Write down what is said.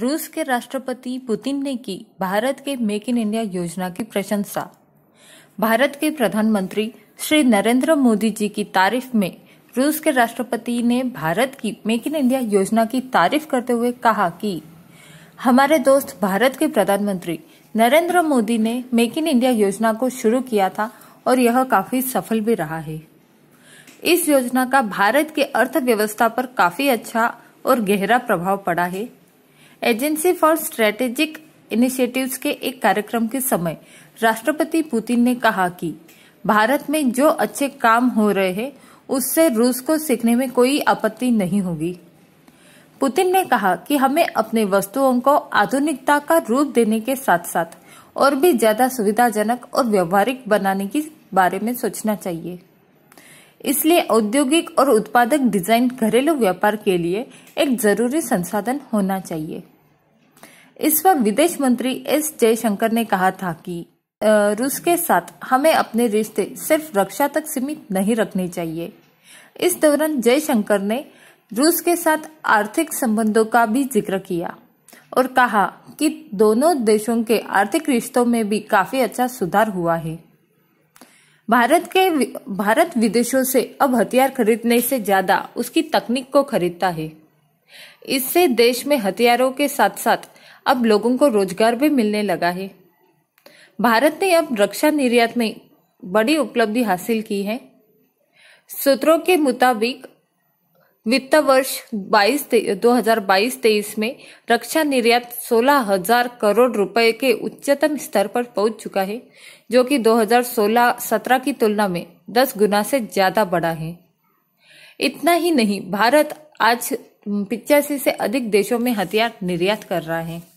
रूस के राष्ट्रपति पुतिन ने की भारत के मेक इन इंडिया योजना की प्रशंसा भारत के प्रधानमंत्री श्री नरेंद्र मोदी जी की तारीफ में रूस के राष्ट्रपति ने भारत की मेक इन इंडिया योजना की तारीफ करते हुए कहा कि हमारे दोस्त भारत के प्रधानमंत्री नरेंद्र मोदी ने मेक इन इंडिया योजना को शुरू किया था और यह काफी सफल भी रहा है इस योजना का भारत के अर्थव्यवस्था पर काफी अच्छा और गहरा प्रभाव पड़ा है एजेंसी फॉर स्ट्रेटेजिक इनिशिएटिव्स के एक कार्यक्रम के समय राष्ट्रपति पुतिन ने कहा कि भारत में जो अच्छे काम हो रहे हैं उससे रूस को सीखने में कोई आपत्ति नहीं होगी पुतिन ने कहा कि हमें अपने वस्तुओं को आधुनिकता का रूप देने के साथ साथ और भी ज्यादा सुविधाजनक और व्यवहारिक बनाने के बारे में सोचना चाहिए इसलिए औद्योगिक और उत्पादक डिजाइन घरेलू व्यापार के लिए एक जरूरी संसाधन होना चाहिए इस पर विदेश मंत्री एस जयशंकर ने कहा था कि रूस के साथ हमें अपने रिश्ते सिर्फ रक्षा तक सीमित नहीं रखने चाहिए इस दौरान जयशंकर ने रूस के साथ आर्थिक संबंधों का भी जिक्र किया और कहा कि दोनों देशों के आर्थिक रिश्तों में भी काफी अच्छा सुधार हुआ है भारत के भारत विदेशों से अब हथियार खरीदने से ज्यादा उसकी तकनीक को खरीदता है इससे देश में हथियारों के साथ साथ अब लोगों को रोजगार भी मिलने लगा है भारत ने अब रक्षा निर्यात में बड़ी उपलब्धि हासिल की है सूत्रों के मुताबिक वित्त वर्ष 22 2022-23 में रक्षा निर्यात 16000 करोड़ रुपए के उच्चतम स्तर पर पहुंच चुका है जो कि 2016-17 की तुलना में 10 गुना से ज्यादा बढ़ा है इतना ही नहीं भारत आज पिचासी से अधिक देशों में हथियार निर्यात कर रहा है